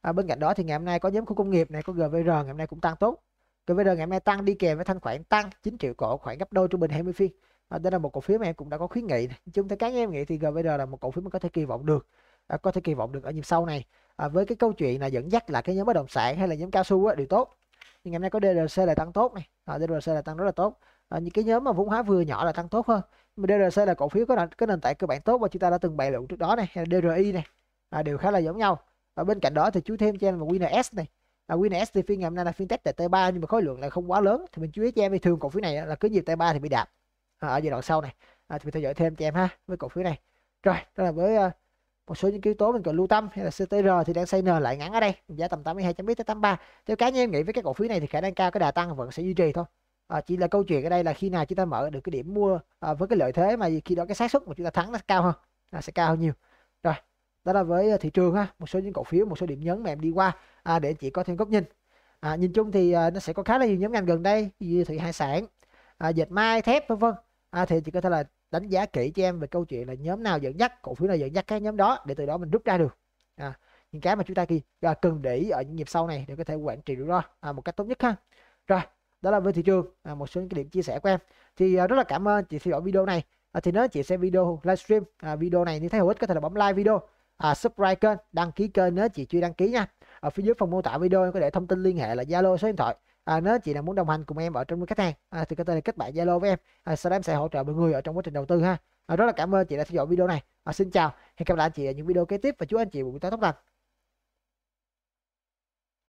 à, bên cạnh đó thì ngày hôm nay có nhóm khu công nghiệp này có GVR ngày hôm nay cũng tăng tốt GVR ngày hôm nay tăng đi kèm với thanh khoản tăng 9 triệu cổ khoảng gấp đôi trung bình 20 phiên à, đây là một cổ phiếu mà em cũng đã có khuyến nghị chung theo cá nhân em nghĩ thì GVR là một cổ phiếu mà có thể kỳ vọng được à, có thể kỳ vọng được ở nhịp sau này à, với cái câu chuyện là dẫn dắt là cái nhóm bất động sản hay là nhóm cao su á, đều tốt nhưng ngày hôm nay có DRC là tăng tốt này à, DRC là tăng rất là tốt à, những cái nhóm mà vốn hóa vừa nhỏ là tăng tốt hơn mà DRC là cổ phiếu có nền, có nền tảng cơ bản tốt và chúng ta đã từng bày luận trước đó này hay là DRI này à, đều khá là giống nhau và bên cạnh đó thì chú thêm cho em là WinRS này à, WinRS thì phiên ngày hôm nay là phiên test tại T3 nhưng mà khối lượng là không quá lớn thì mình chú ý cho em thì thường cổ phiếu này là cứ nhịp T3 thì bị đạp Ờ, ở giai đoạn sau này à, thì mình theo dõi thêm cho em ha với cổ phiếu này rồi đó là với ờ, một số những yếu tố mình cần lưu tâm hay là CTR thì đang xây nờ lại ngắn ở đây giá tầm 82 chấm tới 83 theo cá nhân em nghĩ với cái cổ phiếu này thì khả năng cao cái đà tăng vẫn sẽ duy trì thôi à, chỉ là câu chuyện ở đây là khi nào chúng ta mở được cái điểm mua à, với cái lợi thế mà khi đó cái xác suất mà chúng ta thắng nó cao hơn à, sẽ cao hơn nhiều rồi đó là với thị trường ha một số những cổ phiếu một số điểm nhấn mà em đi qua à, để chị có thêm góc nhìn à, nhìn chung thì à, nó sẽ có khá là nhiều nhóm ngành gần đây như thủy hải sản à, dệt may thép vân vân à, thì chị có thể là đánh giá kỹ cho em về câu chuyện là nhóm nào dẫn dắt cổ phiếu nào dẫn dắt cái nhóm đó để từ đó mình rút ra được à, những cái mà chúng ta kỳ à, cần để ý ở những nhịp sau này để có thể quản trị rủi ro à, một cách tốt nhất ha rồi đó là về thị trường à, một số những cái điểm chia sẻ của em thì à, rất là cảm ơn chị theo dõi video này à, thì nếu chị xem video livestream à, video này thì thấy hữu ích có thể là bấm like video à, subscribe kênh đăng ký kênh nếu chị chưa đăng ký nha ở phía dưới phần mô tả video em có để thông tin liên hệ là zalo số điện thoại à, nếu chị nào muốn đồng hành cùng em ở trong khách hàng à, thì có thể là kết bạn zalo với em à, sau đó em sẽ hỗ trợ mọi người ở trong quá trình đầu tư ha à, rất là cảm ơn chị đã theo dõi video này à, xin chào hẹn gặp lại chị ở những video kế tiếp và chúc anh chị buổi tối tốt lành